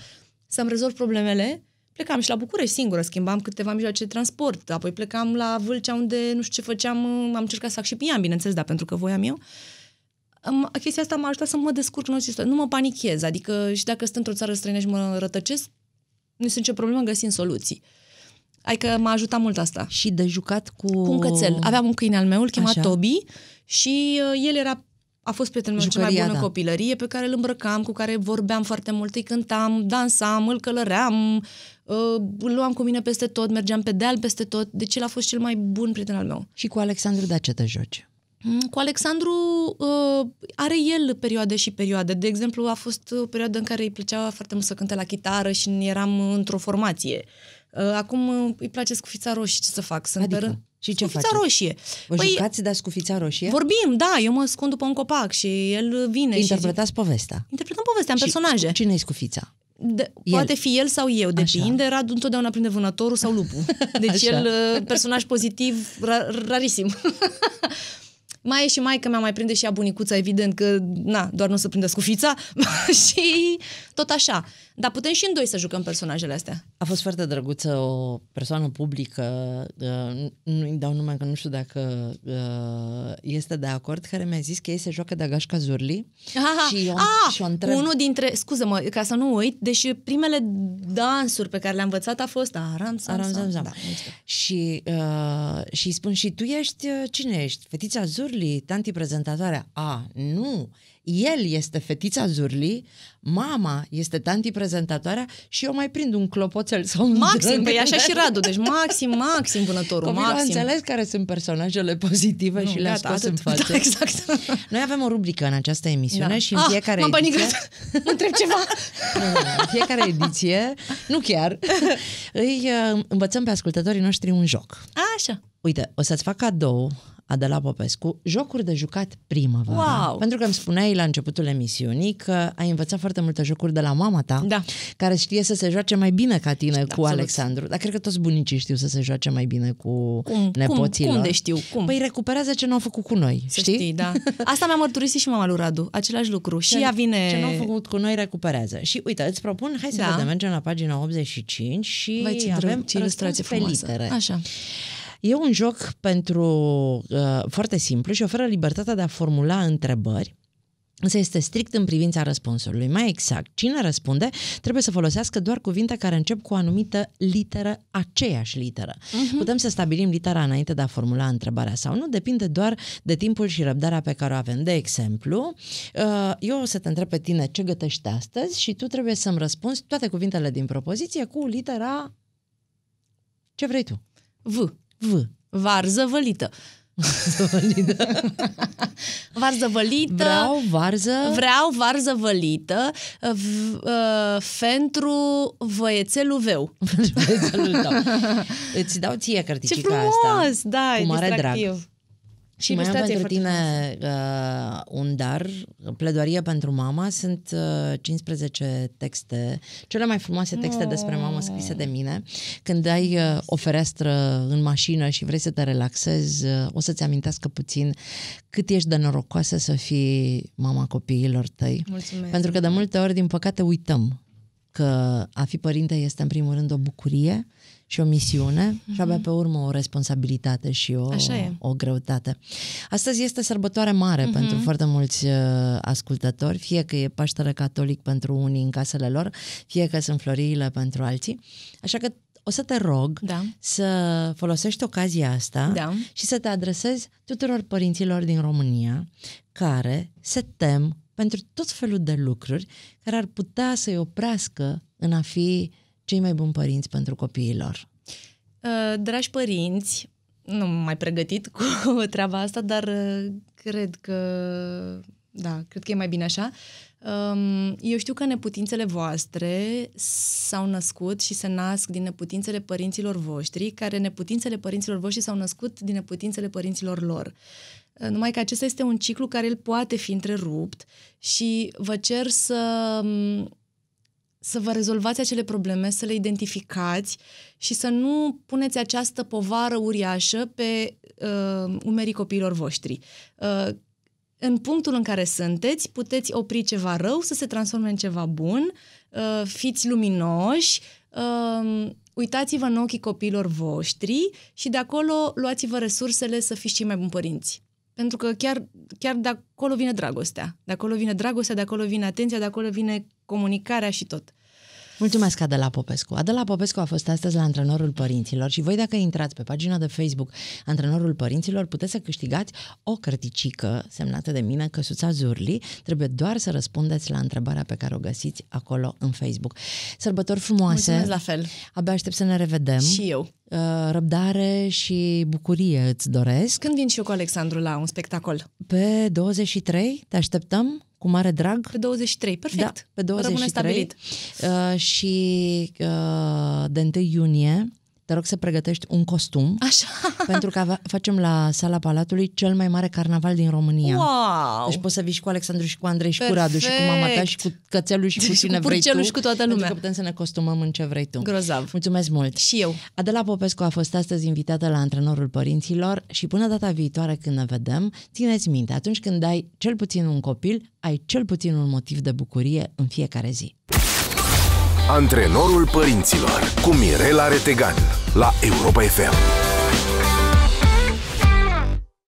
să-mi rezolv problemele, plecam și la București singură, schimbam câteva mijloace de transport, apoi plecam la Vâlcea unde nu știu ce făceam, am încercat să fac și pian, bineînțeles, dar pentru că voiam eu. Chestia asta m-a ajutat să mă descurc în orice situație, nu mă panichez, adică și dacă sunt într-o țară străină și mă rătăcesc, nu sunt nicio problemă, găsim soluții. Adică m-a ajutat mult asta. Și de jucat cu... Cu un cățel. Aveam un câine al meu, îl chema tobi Toby și uh, el era a fost prietenul meu Jucăria, cea mai bună da. copilărie pe care îl îmbrăcam, cu care vorbeam foarte mult, îi cântam, dansam, îl călăream, uh, îl luam cu mine peste tot, mergeam pe deal peste tot, deci el a fost cel mai bun prieten al meu. Și cu Alexandru de da, ce te joci? Mm, cu Alexandru uh, are el perioade și perioade. De exemplu, a fost o perioadă în care îi plăcea foarte mult să cânte la chitară și eram într-o formație. Uh, acum uh, îi place scufița roșie, ce să fac? Sunt adică? pe rând... Și ce Scufița faceți? roșie. Vă păi, jucați, dar scufița roșie? Vorbim, da, eu mă ascund după un copac și el vine Interpretați și povestea. Interpretăm povestea în personaje. Cine e scufița? De, Poate fi el sau eu, depinde. Așa. Radu întotdeauna prinde vânătorul sau lupul. *laughs* Deci Așa. el, uh, personaj pozitiv, ra- rarisim. *laughs* mai e și mai că mi-a mai prinde și ea bunicuța, evident că, na, doar nu se prinde scufița *laughs* și tot așa. Dar putem și în doi să jucăm personajele astea. A fost foarte drăguță o persoană publică, uh, nu îi dau numai că nu știu dacă uh, este de acord, care mi-a zis că ei se joacă de Agașca Zurli Aha, și eu, a, ah, și eu întreb... Unul dintre, scuză-mă, ca să nu uit, deși primele dansuri pe care le-am învățat a fost Aram Sam, Aram, sam, sam. Da, Și, uh, și îi spun, și tu ești, uh, cine ești? Fetița Zurli, tanti prezentatoarea. A, nu, el este fetița Zurli, mama este tanti prezentatoarea și eu mai prind un clopoțel sau un Maxim, păi așa și Radu, deci maxim, maxim vânătorul, Copilul maxim. înțeles care sunt personajele pozitive nu, și le-a scos atât. în față. Da, *laughs* exact. Noi avem o rubrică în această emisiune da. și în ah, fiecare m-am ediție... *laughs* mă întreb ceva. *laughs* în fiecare ediție, nu chiar, îi uh, învățăm pe ascultătorii noștri un joc. A, așa. Uite, o să-ți fac cadou Adela Popescu, jocuri de jucat primăvara. Wow! Pentru că îmi spuneai la începutul emisiunii că ai învățat foarte multe jocuri de la mama ta, da. care știe să se joace mai bine ca tine da, cu Alexandru. Dar cred că toți bunicii știu să se joace mai bine cu cum, nepoții cum, cum de știu? Cum? Păi recuperează ce nu au făcut cu noi, să știi? știi? da. Asta mi-a mărturisit și mama lui Radu, același lucru. Și ce, ea vine... Ce nu au făcut cu noi recuperează. Și uite, îți propun, hai să da. vedem, mergem la pagina 85 și Vai, avem drăg, ilustrație frumoasă. Litere. Așa. E un joc pentru uh, foarte simplu și oferă libertatea de a formula întrebări Însă este strict în privința răspunsului. Mai exact, cine răspunde trebuie să folosească doar cuvinte care încep cu o anumită literă, aceeași literă. Uh-huh. Putem să stabilim litera înainte de a formula întrebarea sau nu, depinde doar de timpul și răbdarea pe care o avem. De exemplu, uh, eu o să te întreb pe tine ce gătești astăzi și tu trebuie să-mi răspunzi toate cuvintele din propoziție cu litera ce vrei tu. V. V. Varză vălită. varză vălită. *laughs* Vreau varză. Vreau varză vălită v, uh, pentru voiețelul veu. voiețelul tău. Îți dau ție cărticica asta. Ce frumos, asta, da, cu mare distractiv. Drag. Și mai am pentru tine uh, un dar, pledoarie pentru mama, sunt uh, 15 texte, cele mai frumoase texte oh. despre mamă oh. scrise de mine. Când ai uh, o fereastră în mașină și vrei să te relaxezi, uh, o să-ți amintească puțin cât ești de norocoasă să fii mama copiilor tăi. Mulțumesc. Pentru că de multe ori, din păcate, uităm că a fi părinte este în primul rând o bucurie și o misiune mm-hmm. și abia mhm. pe urmă o responsabilitate și o, o greutate. Astăzi este sărbătoare mare mm-hmm. pentru foarte mulți uh, ascultători, fie că e Paștele Catolic pentru unii în casele lor, fie că sunt floriile pentru alții. Așa că o să te rog da. să folosești ocazia asta da. și să te adresezi tuturor părinților din România care se tem pentru tot felul de lucruri care ar putea să-i oprească în a fi cei mai buni părinți pentru copiilor? Uh, dragi părinți, nu m-am mai pregătit cu *laughs* treaba asta, dar uh, cred că da, cred că e mai bine așa. Um, eu știu că neputințele voastre s-au născut și se nasc din neputințele părinților voștri, care neputințele părinților voștri s-au născut din neputințele părinților lor. Uh, numai că acesta este un ciclu care el poate fi întrerupt și vă cer să um, să vă rezolvați acele probleme, să le identificați și să nu puneți această povară uriașă pe uh, umerii copiilor voștri. Uh, în punctul în care sunteți, puteți opri ceva rău să se transforme în ceva bun, uh, fiți luminoși, uh, uitați-vă în ochii copiilor voștri și de acolo luați-vă resursele să fiți cei mai buni părinți. Pentru că chiar, chiar de acolo vine dragostea. De acolo vine dragostea, de acolo vine atenția, de acolo vine comunicarea și tot. Mulțumesc, Adela Popescu. Adela Popescu a fost astăzi la Antrenorul Părinților și voi, dacă intrați pe pagina de Facebook Antrenorul Părinților, puteți să câștigați o cărticică semnată de mine, Căsuța Zurli. Trebuie doar să răspundeți la întrebarea pe care o găsiți acolo în Facebook. Sărbători frumoase! Mulțumesc la fel! Abia aștept să ne revedem. Și eu! Uh, răbdare și bucurie îți doresc. Când vin și eu cu Alexandru la un spectacol? Pe 23 te așteptăm? cu mare drag. Pe 23, perfect. Da, pe 23. Rămâne stabilit. Uh, și uh, de 1 iunie te rog să pregătești un costum. Așa. Pentru că facem la Sala Palatului cel mai mare carnaval din România. Wow! Deci poți să vii și cu Alexandru și cu Andrei și Perfect. cu Radu și cu mama ta și cu cățelul și cu deci cine cu vrei tu. și cu toată lumea. Pentru că putem să ne costumăm în ce vrei tu. Grozav. Mulțumesc mult. Și eu. Adela Popescu a fost astăzi invitată la antrenorul părinților și până data viitoare când ne vedem, țineți minte, atunci când ai cel puțin un copil, ai cel puțin un motiv de bucurie în fiecare zi. Antrenorul părinților cu Mirela Retegan la Europa FM.